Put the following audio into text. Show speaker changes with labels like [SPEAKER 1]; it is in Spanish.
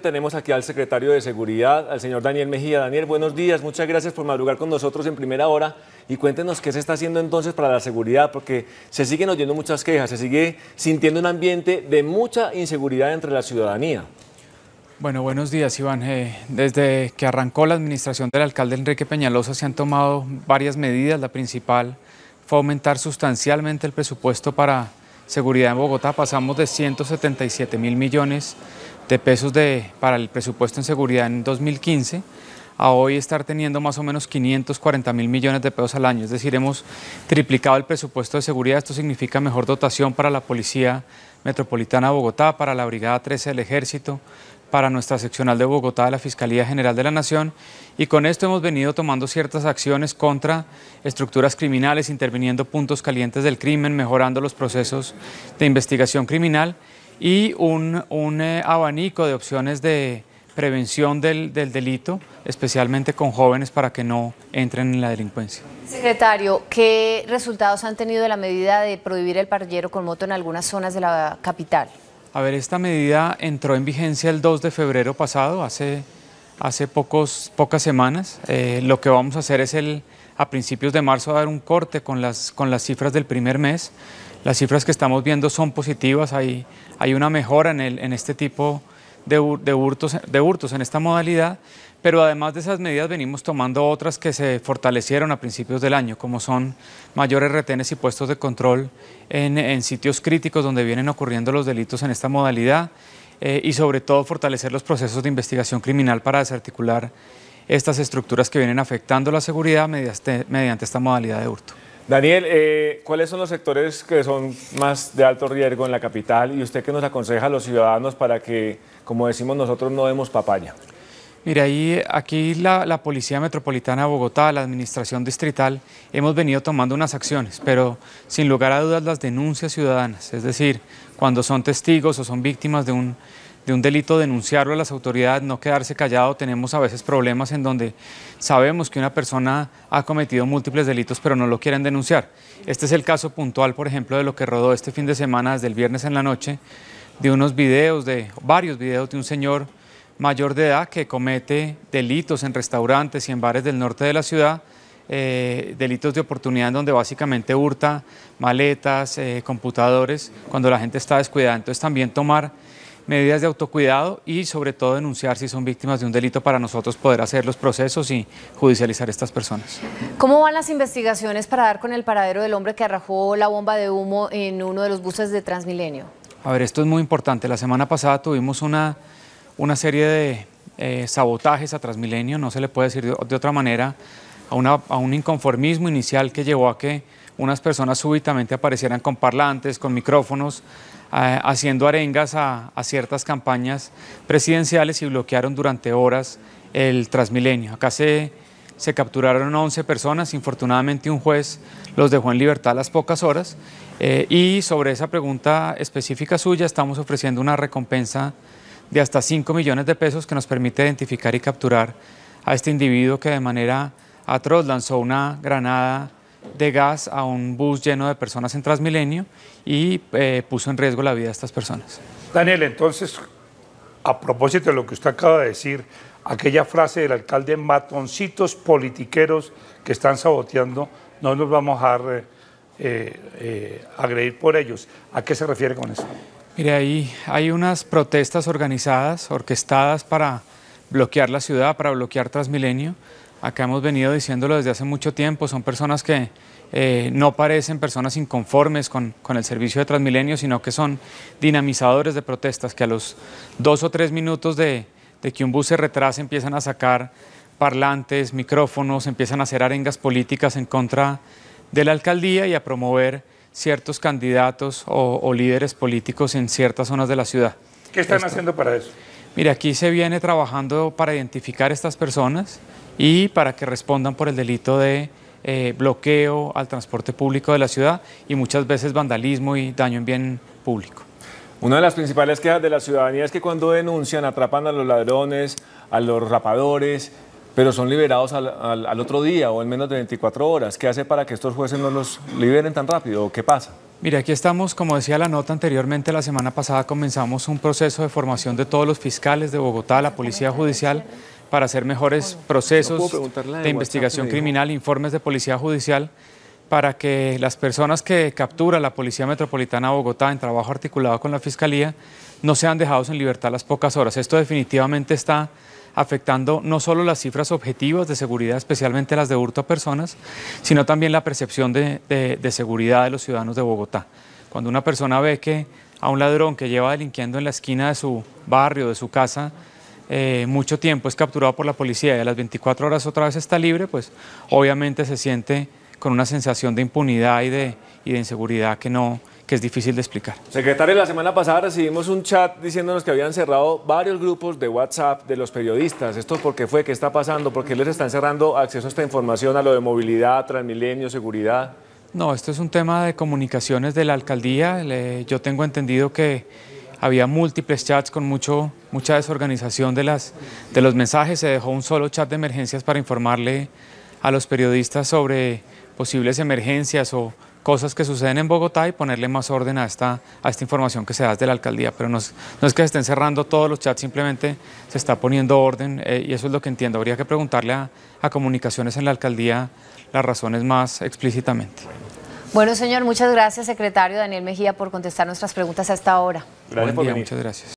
[SPEAKER 1] Tenemos aquí al secretario de Seguridad, al señor Daniel Mejía. Daniel, buenos días, muchas gracias por madrugar con nosotros en primera hora y cuéntenos qué se está haciendo entonces para la seguridad, porque se siguen oyendo muchas quejas, se sigue sintiendo un ambiente de mucha inseguridad entre la ciudadanía.
[SPEAKER 2] Bueno, buenos días Iván. Eh, desde que arrancó la administración del alcalde Enrique Peñalosa se han tomado varias medidas. La principal fue aumentar sustancialmente el presupuesto para seguridad en Bogotá. Pasamos de 177 mil millones de pesos de, para el presupuesto en seguridad en 2015 a hoy estar teniendo más o menos 540 mil millones de pesos al año. Es decir, hemos triplicado el presupuesto de seguridad. Esto significa mejor dotación para la Policía Metropolitana de Bogotá, para la Brigada 13 del Ejército, para nuestra seccional de Bogotá de la Fiscalía General de la Nación y con esto hemos venido tomando ciertas acciones contra estructuras criminales, interviniendo puntos calientes del crimen, mejorando los procesos de investigación criminal y un, eh, abanico de opciones de prevención del, delito, especialmente con jóvenes para que no entren en la delincuencia. Secretario, ¿qué resultados han tenido la medida de prohibir el parrillero con moto en algunas zonas de la capital? A ver, esta medida entró en vigencia el 2 de febrero pasado, hace, hace pocos, pocas semanas. Eh, lo que vamos a hacer es el, a principios de marzo dar un corte con las, con las cifras del primer mes las cifras que estamos viendo son positivas, hay, hay una mejora en, el, en este tipo de, hurtos, de hurtos, en esta modalidad, pero además de esas medidas venimos tomando otras que se fortalecieron a principios del año, como son mayores retenes y puestos de control en, sitios críticos donde vienen ocurriendo los delitos en esta modalidad eh, y sobre todo fortalecer los procesos de investigación criminal para desarticular estas estructuras que vienen afectando la seguridad mediante, mediante esta modalidad de hurto.
[SPEAKER 1] Daniel, eh, ¿cuáles son los sectores que son más de alto riesgo en la capital y usted qué nos aconseja a los ciudadanos para que, como decimos nosotros, no demos papaya?
[SPEAKER 2] Mire, aquí la, Policía Metropolitana de Bogotá, la Administración Distrital, hemos venido tomando unas acciones, pero sin lugar a dudas las denuncias ciudadanas, es decir, cuando son testigos o son víctimas de un, de un delito, denunciarlo a las autoridades, no quedarse callado. Tenemos a veces problemas en donde sabemos que una persona ha cometido múltiples delitos, pero no lo quieren denunciar. Este es el caso puntual, por ejemplo, de lo que rodó este fin de semana, desde el viernes en la noche, de unos videos, de varios videos de un señor mayor de edad que comete delitos en restaurantes y en bares del norte de la ciudad. Eh, delitos de oportunidad en donde básicamente hurta maletas, eh, computadores, cuando la gente está descuidada. Entonces también tomar medidas de autocuidado y sobre todo denunciar si son víctimas de un delito para nosotros poder hacer los procesos y judicializar a estas personas. ¿Cómo van las investigaciones para dar con el paradero del hombre que arrojó la bomba de humo en uno de los buses de Transmilenio? A ver, esto es muy importante. La semana pasada tuvimos una, una serie de eh, sabotajes a Transmilenio, no se le puede decir de otra manera a, un inconformismo inicial que llevó a que unas personas súbitamente aparecieran con parlantes, con micrófonos, haciendo arengas a, ciertas campañas presidenciales y bloquearon durante horas el Transmilenio. Acá se, capturaron 11 personas, infortunadamente un juez los dejó en libertad a las pocas horas eh, y sobre esa pregunta específica suya estamos ofreciendo una recompensa de hasta 5 millones de pesos que nos permite identificar y capturar a este individuo que de manera atroz lanzó una granada de gas a un bus lleno de personas en Transmilenio y eh, puso en riesgo la vida de estas personas. Daniel, entonces, a propósito de lo que usted acaba de decir, aquella frase del alcalde, matoncitos politiqueros que están saboteando, no nos vamos a eh, eh, agredir por ellos. ¿A qué se refiere con eso? Mire, ahí hay unas protestas organizadas, orquestadas para bloquear la ciudad, para bloquear Transmilenio acá hemos venido diciéndolo desde hace mucho tiempo, son personas que eh, no parecen personas inconformes con, el servicio de Transmilenio, sino que son dinamizadores de protestas, que a los dos o tres minutos de, que un bus se retrase empiezan a sacar parlantes, micrófonos, empiezan a hacer arengas políticas en contra de la alcaldía y a promover ciertos candidatos o, líderes políticos en ciertas zonas de la ciudad. ¿Qué están haciendo para eso? Mire, aquí se viene trabajando para identificar estas personas y para que respondan por el delito de eh, bloqueo al transporte público de la ciudad y muchas veces vandalismo y daño en bien público.
[SPEAKER 1] Una de las principales quejas de la ciudadanía es que cuando denuncian atrapan a los ladrones, a los rapadores, pero son liberados al, otro día o en menos de 24 horas. ¿Qué hace para que estos jueces no los liberen tan rápido? ¿Qué pasa?
[SPEAKER 2] Mire, aquí estamos, como decía la nota anteriormente, la semana pasada comenzamos un proceso de formación de todos los fiscales de Bogotá, la Policía Judicial, para hacer mejores procesos
[SPEAKER 1] de investigación criminal,
[SPEAKER 2] informes de Policía Judicial, para que las personas que captura la Policía Metropolitana de Bogotá en trabajo articulado con la Fiscalía no sean dejados en libertad las pocas horas. Esto definitivamente está afectando no solo las cifras objetivas de seguridad, especialmente las de hurto a personas, sino también la percepción de, seguridad de los ciudadanos de Bogotá. Cuando una persona ve que a un ladrón que lleva delinquiendo en la esquina de su barrio, de su casa, eh, mucho tiempo es capturado por la policía y a las 24 horas otra vez está libre, pues obviamente se siente con una sensación de impunidad y de inseguridad que no, que es difícil de explicar.
[SPEAKER 1] Secretario, la semana pasada recibimos un chat diciéndonos que habían cerrado varios grupos de WhatsApp de los periodistas. ¿Esto por qué fue? ¿Qué está pasando? ¿Por qué les están cerrando acceso a esta información, a lo de movilidad, transmilenio, seguridad?
[SPEAKER 2] No, esto es un tema de comunicaciones de la alcaldía. yo tengo entendido que había múltiples chats con mucho, mucha desorganización de, las, de los mensajes. Se dejó un solo chat de emergencias para informarle a los periodistas sobre posibles emergencias o cosas que suceden en Bogotá y ponerle más orden a esta, a esta información que se da desde la alcaldía. Pero no es, que se estén cerrando todos los chats, simplemente se está poniendo orden eh, y eso es lo que entiendo. Habría que preguntarle a, comunicaciones en la alcaldía las razones más explícitamente. Bueno, señor, muchas gracias, secretario Daniel Mejía, por contestar nuestras preguntas hasta ahora. Gracias Muchas gracias.